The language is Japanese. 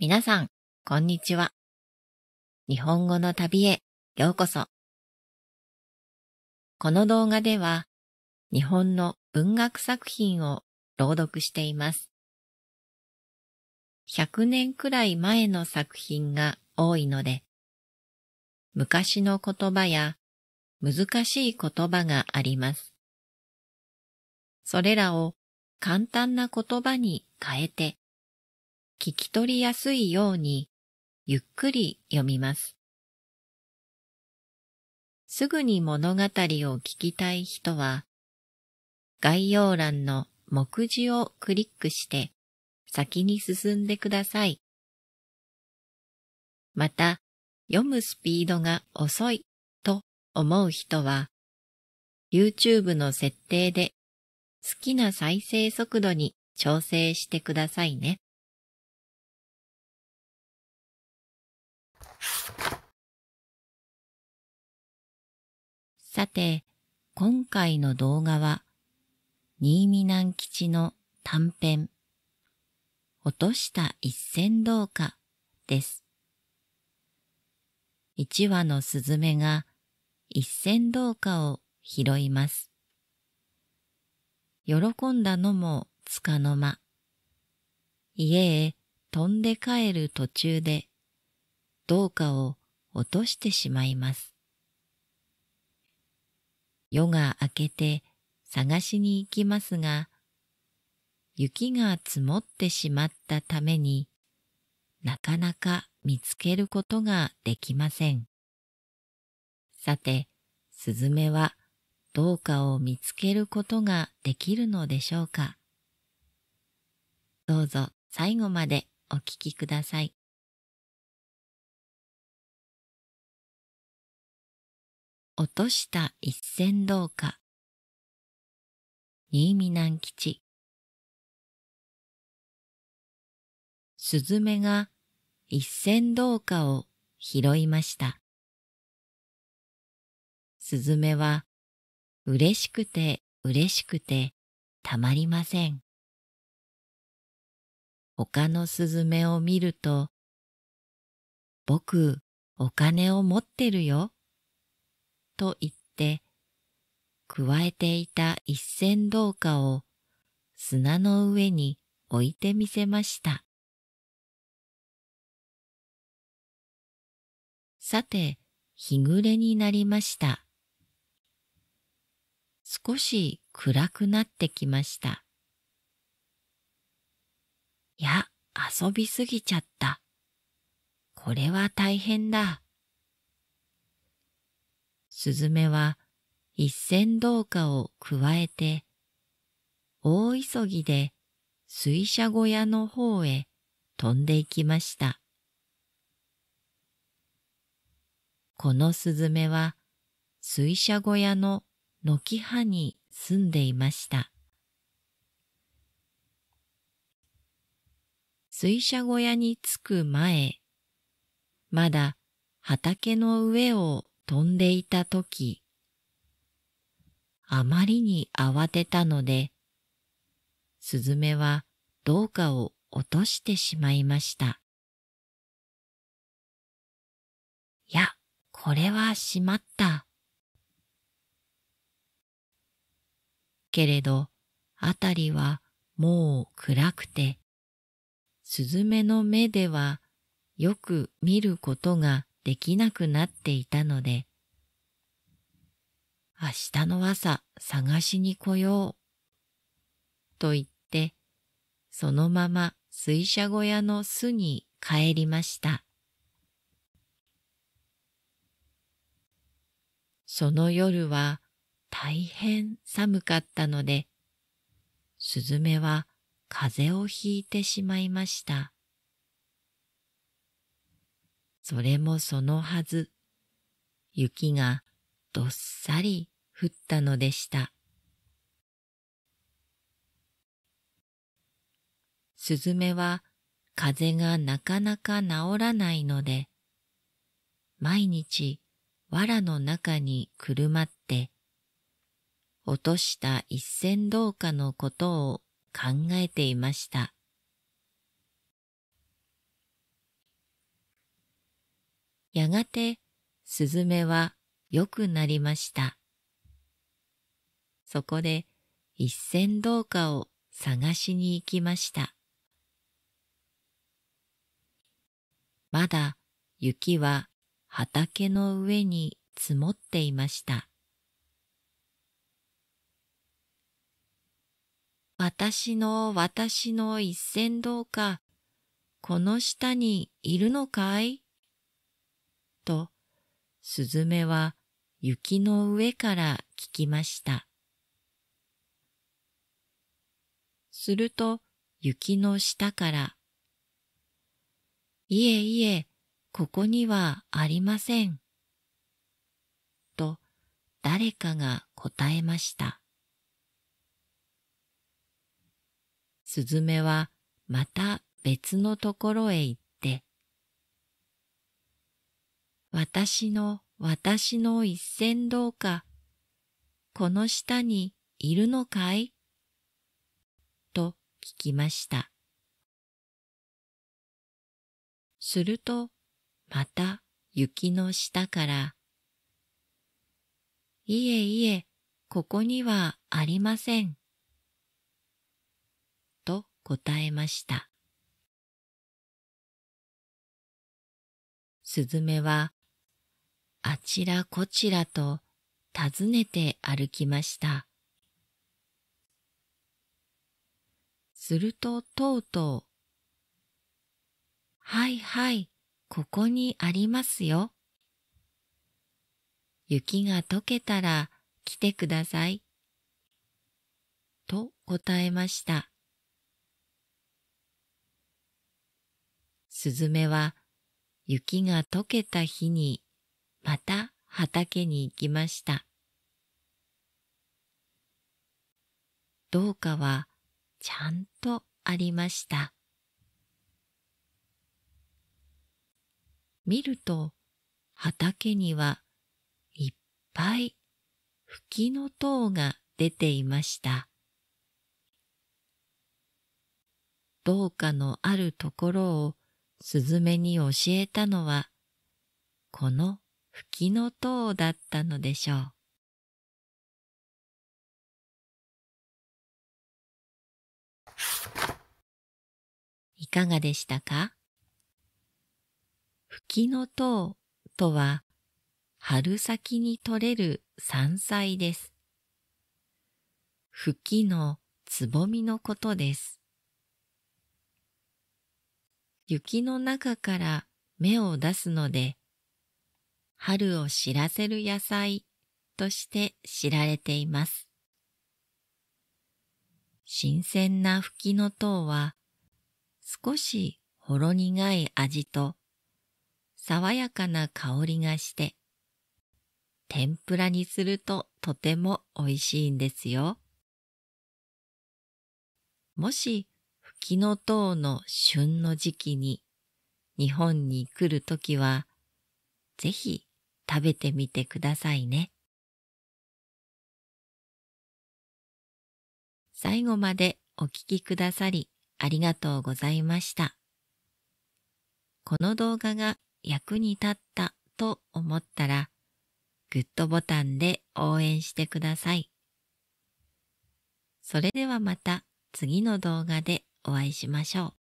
皆さん、こんにちは。日本語の旅へようこそ。この動画では、日本の文学作品を朗読しています。100年くらい前の作品が多いので、昔の言葉や難しい言葉があります。それらを簡単な言葉に変えて聞き取りやすいようにゆっくり読みます。すぐに物語を聞きたい人は、概要欄の目次をクリックして先に進んでください。また、読むスピードが遅いと思う人は、YouTube の設定で好きな再生速度に調整してくださいね。さて、今回の動画は、新見南吉の短編、落とした一銭ど貨です。一羽のスズメが一銭ど貨を拾います。喜んだのもつかの間。家へ飛んで帰る途中で、ど貨を落としてしまいます。夜が明けて探しに行きますが、雪が積もってしまったためになかなか見つけることができません。さて、スズメはどうかを見つけることができるのでしょうか。どうぞ最後までお聞きください。落とした一銭どうか。新見南吉。スズメが一銭どうかを拾いました。スズメは嬉しくて嬉しくてたまりません。他のスズメを見ると、僕、お金を持ってるよ。と言って、加えていた一銭銅貨を砂の上に置いてみせました。さて、日暮れになりました。少し暗くなってきました。いや、遊びすぎちゃった。これは大変だ。スズメは一銭銅貨をくわえて、大急ぎで水車小屋の方へ飛んでいきました。このスズメは水車小屋の軒葉に住んでいました。水車小屋に着く前、まだ畑の上を飛んでいたとき、あまりに慌てたので、スズメはどうかを落としてしまいました。いや、これはしまった。けれど、あたりはもう暗くて、スズメの目ではよく見ることができなくなっていたので、明日の朝探しに来よう、と言って、そのまま水車小屋の巣に帰りました。その夜は大変寒かったので、スズメは風邪をひいてしまいました。それもそのはず、雪がどっさり降ったのでした。スズメは風がなかなか治らないので、毎日藁の中にくるまって、落とした一銭銅貨のことを考えていました。やがてスズメは良くなりました。そこで一銭銅貨を探しに行きました。まだ雪は畑の上に積もっていました。私の私の一銭銅貨、この下にいるのかいスズメは雪の上から聞きました。すると雪の下から、いえいえ、ここにはありません。と誰かが答えました。スズメはまた別のところへ行っ私の私の一線どうか、この下にいるのかいと聞きました。すると、また雪の下から、いえいえ、ここにはありません。と答えました。スズメはあちらこちらと訪ねて歩きました。するととうとう、はいはい、ここにありますよ。雪が溶けたら来てください。と答えました。スズメは雪が溶けた日にまた畑に行きました。どうかはちゃんとありました。見ると畑にはいっぱい吹きの塔が出ていました。どうかのあるところをスズメに教えたのはこの吹きの塔だったのでしょう。いかがでしたか吹きの塔とは春先に採れる山菜です。吹きのつぼみのことです。雪の中から芽を出すので春を知らせる野菜として知られています。新鮮な吹きの塔は少しほろ苦い味と爽やかな香りがして天ぷらにするととても美味しいんですよ。もし吹きの塔の旬の時期に日本に来るときはぜひ食べてみてくださいね。最後までお聴きくださりありがとうございました。この動画が役に立ったと思ったら、グッドボタンで応援してください。それではまた次の動画でお会いしましょう。